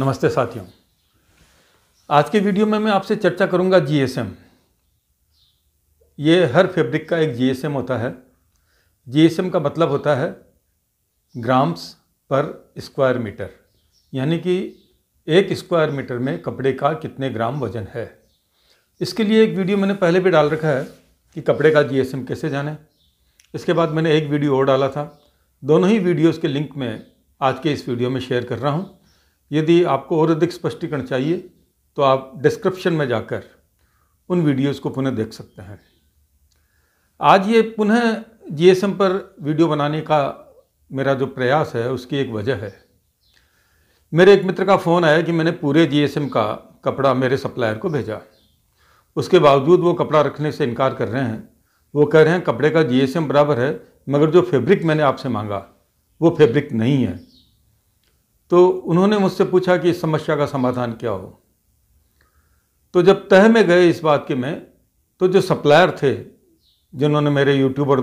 नमस्ते साथियों आज के वीडियो में मैं आपसे चर्चा करूंगा जीएसएम ये हर फैब्रिक का एक जीएसएम होता है जीएसएम का मतलब होता है ग्राम्स पर स्क्वायर मीटर यानी कि एक स्क्वायर मीटर में कपड़े का कितने ग्राम वजन है इसके लिए एक वीडियो मैंने पहले भी डाल रखा है कि कपड़े का जीएसएम कैसे जाने इसके बाद मैंने एक वीडियो और डाला था दोनों ही वीडियोज़ के लिंक में आज के इस वीडियो में शेयर कर रहा हूँ यदि आपको और अधिक स्पष्टीकरण चाहिए तो आप डिस्क्रिप्शन में जाकर उन वीडियोस को पुनः देख सकते हैं आज ये पुनः जीएसएम पर वीडियो बनाने का मेरा जो प्रयास है उसकी एक वजह है मेरे एक मित्र का फ़ोन आया कि मैंने पूरे जीएसएम का कपड़ा मेरे सप्लायर को भेजा उसके बावजूद वो कपड़ा रखने से इनकार कर रहे हैं वो कह रहे हैं कपड़े का जीएसएम बराबर है मगर जो फैब्रिक मैंने आपसे मांगा वो फैब्रिक नहीं है तो उन्होंने मुझसे पूछा कि इस समस्या का समाधान क्या हो तो जब तह में गए इस बात के में तो जो सप्लायर थे जिन्होंने मेरे यूट्यूबर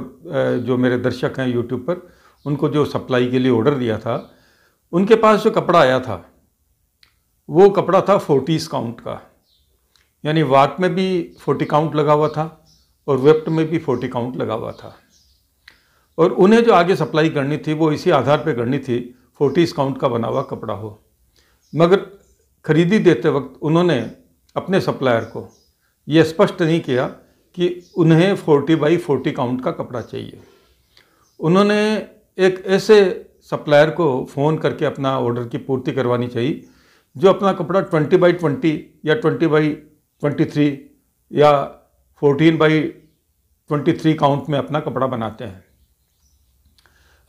जो मेरे दर्शक हैं यूट्यूब पर उनको जो सप्लाई के लिए ऑर्डर दिया था उनके पास जो कपड़ा आया था वो कपड़ा था फोर्टीज काउंट का यानी वाट में भी फोर्टी काउंट लगा हुआ था और वेप्ट में भी फोर्टी काउंट लगा हुआ था और उन्हें जो आगे सप्लाई करनी थी वो इसी आधार पर करनी थी फोर्टीज़ काउंट का बना हुआ कपड़ा हो मगर खरीदी देते वक्त उन्होंने अपने सप्लायर को ये स्पष्ट नहीं किया कि उन्हें फोर्टी बाई फोर्टी काउंट का कपड़ा चाहिए उन्होंने एक ऐसे सप्लायर को फ़ोन करके अपना ऑर्डर की पूर्ति करवानी चाहिए जो अपना कपड़ा ट्वेंटी बाई ट्वेंटी या ट्वेंटी बाई ट्वेंटी थ्री या fourteen by twenty three count में अपना कपड़ा बनाते हैं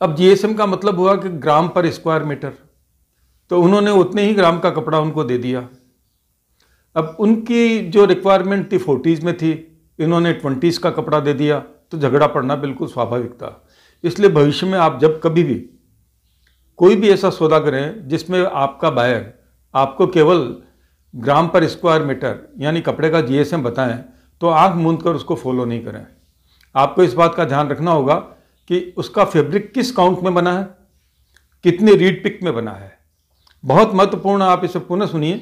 अब जीएसएम का मतलब हुआ कि ग्राम पर स्क्वायर मीटर तो उन्होंने उतने ही ग्राम का कपड़ा उनको दे दिया अब उनकी जो रिक्वायरमेंट थी फोर्टीज़ में थी इन्होंने ट्वेंटीज़ का कपड़ा दे दिया तो झगड़ा पड़ना बिल्कुल स्वाभाविक था इसलिए भविष्य में आप जब कभी भी कोई भी ऐसा सौदा करें जिसमें आपका बायर आपको केवल ग्राम पर स्क्वायर मीटर यानी कपड़े का जीएसएम बताएं तो आंख मूंद कर उसको फॉलो नहीं करें आपको इस बात का ध्यान रखना होगा कि उसका फैब्रिक किस काउंट में बना है कितने रीड पिक में बना है बहुत महत्वपूर्ण आप इसे पुनः सुनिए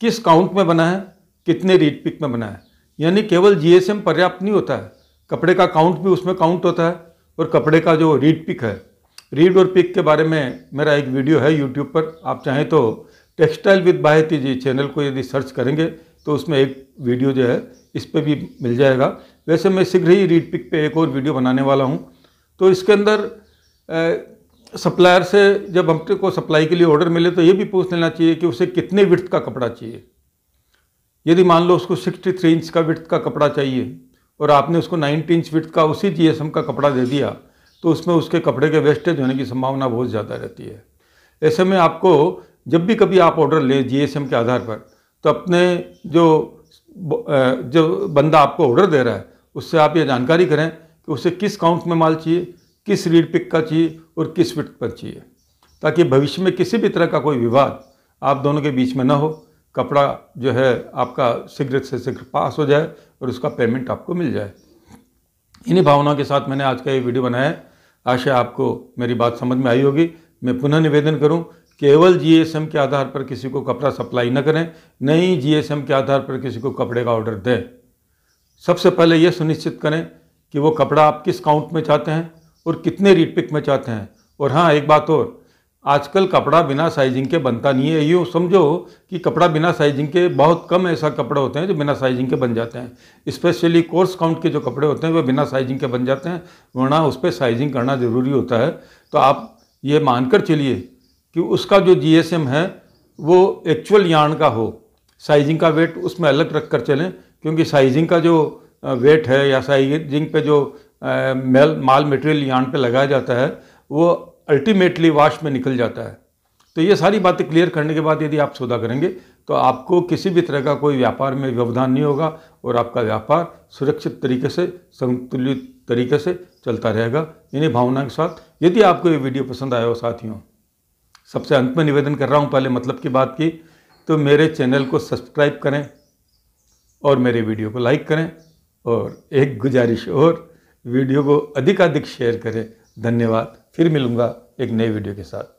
किस काउंट में बना है कितने रीड पिक में बना है यानी केवल जीएसएम पर्याप्त नहीं होता है कपड़े का काउंट भी उसमें काउंट होता है और कपड़े का जो रीड पिक है रीड और पिक के बारे में मेरा एक वीडियो है यूट्यूब पर आप चाहें तो textile with Baheti ji channel को यदि सर्च करेंगे तो उसमें एक वीडियो जो है इस पर भी मिल जाएगा वैसे मैं शीघ्र ही रीड पिक पे एक और वीडियो बनाने वाला हूँ तो इसके अंदर सप्लायर से जब हम को सप्लाई के लिए ऑर्डर मिले तो ये भी पूछ लेना चाहिए कि उसे कितने विर्थ का कपड़ा चाहिए यदि मान लो उसको 63 इंच का विर्थ का कपड़ा चाहिए और आपने उसको 90 इंच विर्थ का उसी जी का कपड़ा दे दिया तो उसमें उसके कपड़े के वेस्टेज होने की संभावना बहुत ज़्यादा रहती है ऐसे में आपको जब भी कभी आप ऑर्डर लें जी के आधार पर तो अपने जो जो बंदा आपको ऑर्डर दे रहा है उससे आप ये जानकारी करें कि उसे किस काउंट में माल चाहिए किस रीड पिक का चाहिए और किस फिट पर चाहिए ताकि भविष्य में किसी भी तरह का कोई विवाद आप दोनों के बीच में ना हो कपड़ा जो है आपका शीघ्र से शीघ्र पास हो जाए और उसका पेमेंट आपको मिल जाए इन्हीं भावनाओं के साथ मैंने आज का ये वीडियो बनाया है आशा आपको मेरी बात समझ में आई होगी मैं पुनः निवेदन करूं केवल जीएसएम के आधार पर किसी को कपड़ा सप्लाई न करें नहीं जीएसएम के आधार पर किसी को कपड़े का ऑर्डर दें सबसे पहले यह सुनिश्चित करें कि वो कपड़ा आप किस काउंट में चाहते हैं और कितने रीट पिक में चाहते हैं और हाँ एक बात और आजकल कपड़ा बिना साइजिंग के बनता नहीं है यूँ समझो कि कपड़ा बिना साइजिंग के बहुत कम ऐसा कपड़े होते हैं जो बिना साइजिंग के बन जाते हैं स्पेशली कोर्स काउंट के जो कपड़े होते हैं वे बिना साइजिंग के बन जाते हैं वरना उस पर साइजिंग करना ज़रूरी होता है तो आप ये मानकर चलिए कि उसका जो जी है वो एक्चुअल यार्न का हो साइजिंग का वेट उसमें अलग रख कर चलें क्योंकि साइजिंग का जो वेट है या साइजिंग पे जो मेल माल मटेरियल यान पे लगाया जाता है वो अल्टीमेटली वाश में निकल जाता है तो ये सारी बातें क्लियर करने के बाद यदि आप सौदा करेंगे तो आपको किसी भी तरह का कोई व्यापार में व्यवधान नहीं होगा और आपका व्यापार सुरक्षित तरीके से संतुलित तरीके से चलता रहेगा इन्हीं भावना के साथ यदि आपको ये वीडियो पसंद आया हो साथियों सबसे अंत में निवेदन कर रहा हूँ पहले मतलब की बात की तो मेरे चैनल को सब्सक्राइब करें और मेरे वीडियो को लाइक करें और एक गुजारिश और वीडियो को अधिकाधिक शेयर करें धन्यवाद फिर मिलूँगा एक नए वीडियो के साथ